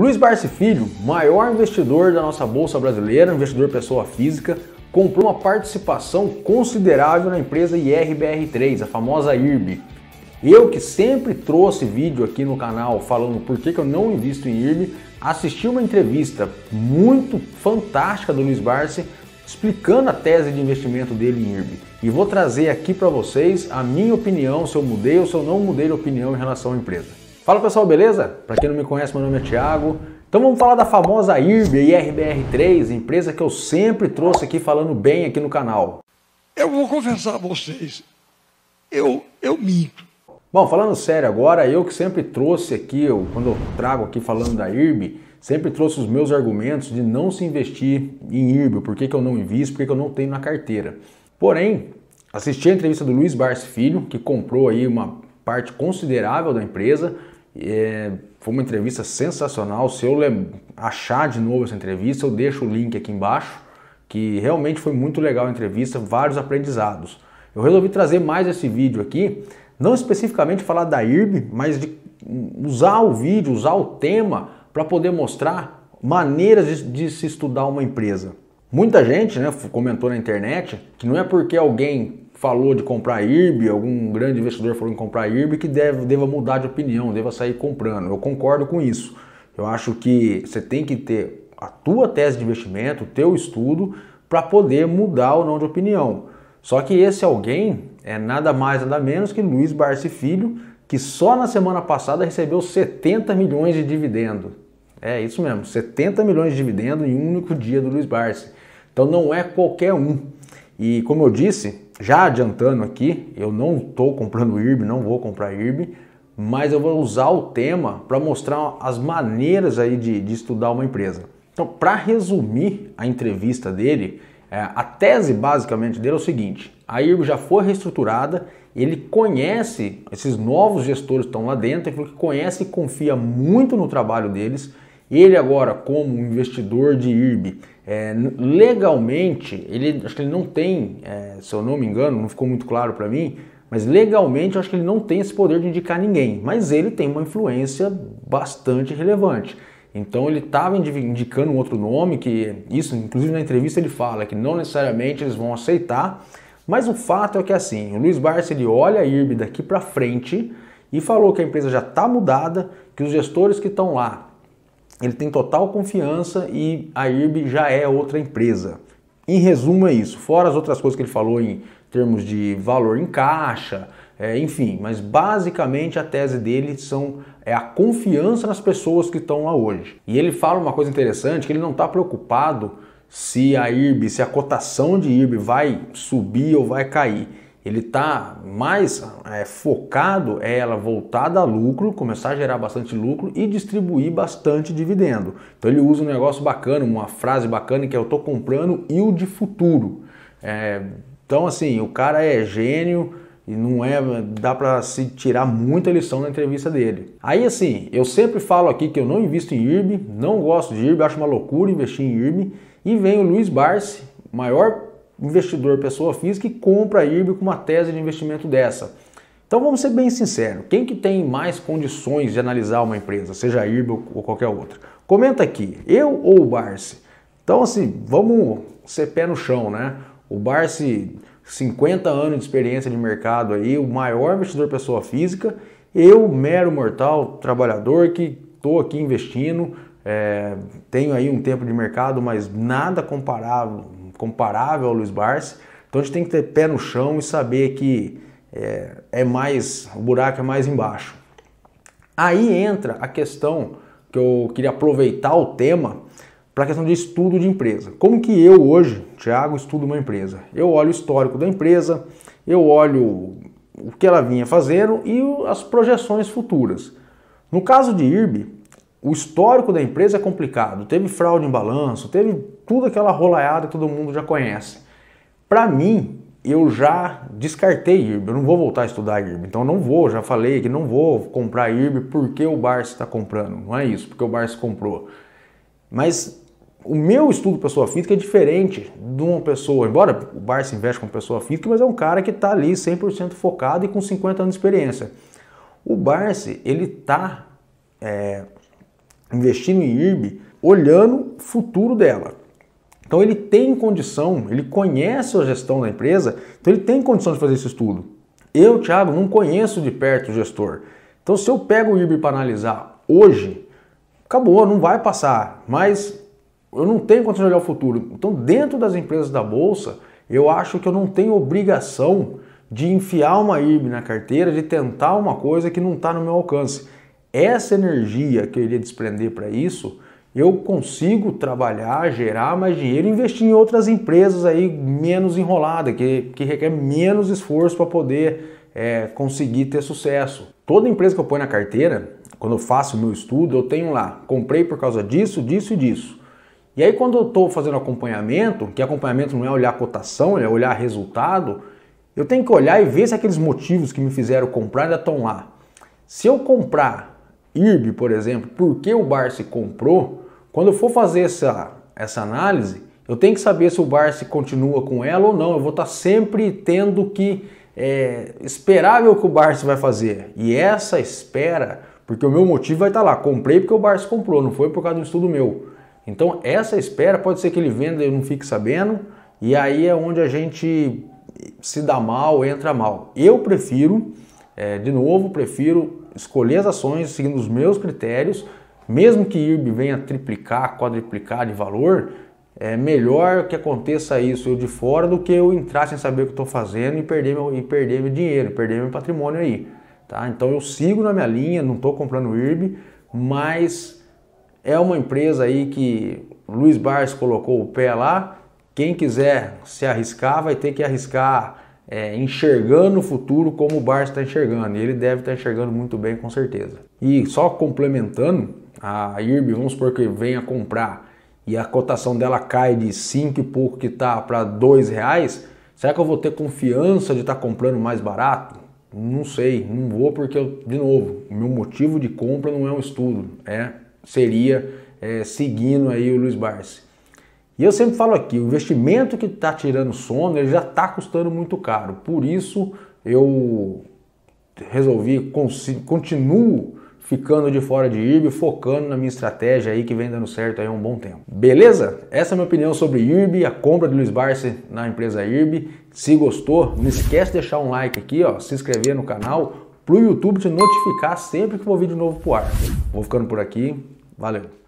Luiz Barci Filho, maior investidor da nossa bolsa brasileira, investidor pessoa física, comprou uma participação considerável na empresa IRBR3, a famosa IRB. Eu que sempre trouxe vídeo aqui no canal falando por que, que eu não invisto em IRB, assisti uma entrevista muito fantástica do Luiz Barci explicando a tese de investimento dele em IRB. E vou trazer aqui para vocês a minha opinião, se eu mudei ou se eu não mudei de opinião em relação à empresa. Fala pessoal, beleza? Para quem não me conhece, meu nome é Thiago. Então vamos falar da famosa IRB, IRBR3, empresa que eu sempre trouxe aqui falando bem aqui no canal. Eu vou confessar a vocês, eu, eu minto. Bom, falando sério agora, eu que sempre trouxe aqui, eu, quando eu trago aqui falando da IRB, sempre trouxe os meus argumentos de não se investir em IRB, por que, que eu não invisto, por que, que eu não tenho na carteira. Porém, assisti a entrevista do Luiz Barce Filho, que comprou aí uma parte considerável da empresa, é, foi uma entrevista sensacional. Se eu achar de novo essa entrevista, eu deixo o link aqui embaixo, que realmente foi muito legal a entrevista, vários aprendizados. Eu resolvi trazer mais esse vídeo aqui, não especificamente falar da IRB, mas de usar o vídeo, usar o tema para poder mostrar maneiras de, de, se estudar uma empresa. Muita gente né, comentou na internet que não é porque alguém falou de comprar IRB, algum grande investidor falou em comprar IRB, que deve, deva mudar de opinião, deva sair comprando. Eu concordo com isso. Eu acho que você tem que ter a tua tese de investimento, o teu estudo, para poder mudar ou não de opinião. Só que esse alguém é nada mais nada menos que Luiz Barsi Filho, que só na semana passada recebeu 70 milhões de dividendo. É isso mesmo, 70 milhões de dividendo em um único dia do Luiz Barsi. Então não é qualquer um. E como eu disse, já adiantando aqui, eu não estou comprando IRB, não vou comprar IRB, mas eu vou usar o tema para mostrar as maneiras aí de, de estudar uma empresa. Então, para resumir a entrevista dele, é, a tese basicamente dele é o seguinte: a IRB já foi reestruturada, ele conhece esses novos gestores que estão lá dentro, ele falou que conhece e confia muito no trabalho deles ele agora, como investidor de IRB, é, legalmente, ele acho que ele não tem, é, se eu não me engano, não ficou muito claro para mim, mas legalmente eu acho que ele não tem esse poder de indicar ninguém, mas ele tem uma influência bastante relevante. Então ele estava indicando um outro nome, que isso, inclusive na entrevista ele fala que não necessariamente eles vão aceitar, mas o fato é que assim, o Luiz Barça ele olha a IRB daqui para frente e falou que a empresa já está mudada, que os gestores que estão lá ele tem total confiança e a IRB já é outra empresa. Em resumo, é isso. Fora as outras coisas que ele falou em termos de valor em caixa, é, enfim, mas basicamente a tese dele são é a confiança nas pessoas que estão lá hoje. E ele fala uma coisa interessante que ele não está preocupado se a IRB, se a cotação de IRB vai subir ou vai cair ele está mais é, focado é ela voltada a lucro, começar a gerar bastante lucro e distribuir bastante dividendo. Então ele usa um negócio bacana, uma frase bacana que é eu estou comprando de futuro. É, então assim, o cara é gênio e não é dá para se tirar muita lição na entrevista dele. Aí assim, eu sempre falo aqui que eu não invisto em IRB, não gosto de IRB, acho uma loucura investir em IRB e vem o Luiz Barsi, maior investidor, pessoa física, que compra a IRB com uma tese de investimento dessa. Então vamos ser bem sinceros, quem que tem mais condições de analisar uma empresa, seja a IRB ou qualquer outra? Comenta aqui, eu ou o Barsi? Então assim, vamos ser pé no chão, né? O Barsi, 50 anos de experiência de mercado aí, o maior investidor pessoa física, eu, mero mortal, trabalhador que estou aqui investindo, é, tenho aí um tempo de mercado, mas nada comparável, comparável ao Luiz Barsi. Então a gente tem que ter pé no chão e saber que é, é mais, o buraco é mais embaixo. Aí entra a questão que eu queria aproveitar o tema para a questão de estudo de empresa. Como que eu hoje, Thiago, estudo uma empresa? Eu olho o histórico da empresa, eu olho o que ela vinha fazendo e as projeções futuras. No caso de IRB, o histórico da empresa é complicado. Teve fraude em balanço, teve tudo aquela rolaiada que todo mundo já conhece. Para mim, eu já descartei IRB, eu não vou voltar a estudar IRB, então não vou, já falei que não vou comprar IRB porque o Barça está comprando, não é isso, porque o Barça comprou. Mas o meu estudo pessoa física é diferente de uma pessoa, embora o Barça investe com pessoa física, mas é um cara que está ali 100% focado e com 50 anos de experiência. O Barça, ele está é, investindo em IRB olhando o futuro dela. Então ele tem condição, ele conhece a gestão da empresa, então ele tem condição de fazer esse estudo. Eu, Thiago, não conheço de perto o gestor. Então se eu pego o IRB para analisar hoje, acabou, não vai passar, mas eu não tenho condição de olhar o futuro. Então dentro das empresas da bolsa, eu acho que eu não tenho obrigação de enfiar uma IRB na carteira, de tentar uma coisa que não está no meu alcance. Essa energia que eu iria desprender para isso, eu consigo trabalhar, gerar mais dinheiro e investir em outras empresas aí menos enrolada, que, que requer menos esforço para poder é, conseguir ter sucesso. Toda empresa que eu ponho na carteira, quando eu faço o meu estudo, eu tenho lá, comprei por causa disso, disso e disso. E aí quando eu estou fazendo acompanhamento, que acompanhamento não é olhar cotação, é olhar resultado, eu tenho que olhar e ver se aqueles motivos que me fizeram comprar ainda estão lá. Se eu comprar IRB, por exemplo, porque o Barsi comprou, quando eu for fazer essa, essa análise, eu tenho que saber se o Barça continua com ela ou não. Eu vou estar sempre tendo que é, esperar ver o que o Barça vai fazer. E essa espera, porque o meu motivo vai estar lá. Comprei porque o Barça comprou, não foi por causa do estudo meu. Então essa espera pode ser que ele venda e eu não fique sabendo. E aí é onde a gente se dá mal, entra mal. Eu prefiro, é, de novo, prefiro escolher as ações seguindo os meus critérios mesmo que IRB venha triplicar, quadriplicar de valor, é melhor que aconteça isso eu de fora do que eu entrar sem saber o que estou fazendo e perder, meu, e perder meu dinheiro, perder meu patrimônio aí. Tá? Então eu sigo na minha linha, não estou comprando IRB, mas é uma empresa aí que Luiz Barros colocou o pé lá. Quem quiser se arriscar vai ter que arriscar é, enxergando o futuro como o Barça está enxergando. E ele deve estar tá enxergando muito bem, com certeza. E só complementando, a IRB, vamos supor que venha comprar e a cotação dela cai de 5 e pouco que tá para 2 reais, será que eu vou ter confiança de estar tá comprando mais barato? Não sei, não vou porque, eu, de novo, o meu motivo de compra não é um estudo, é seria é, seguindo aí o Luiz Barsi. E eu sempre falo aqui, o investimento que está tirando sono, ele já está custando muito caro. Por isso eu resolvi, continuo ficando de fora de IRB, focando na minha estratégia aí que vem dando certo aí há um bom tempo. Beleza? Essa é a minha opinião sobre IRB, a compra do Luiz Barsi na empresa IRB. Se gostou, não esquece de deixar um like aqui, ó, se inscrever no canal, para o YouTube te notificar sempre que for vídeo novo pro ar. Vou ficando por aqui, valeu!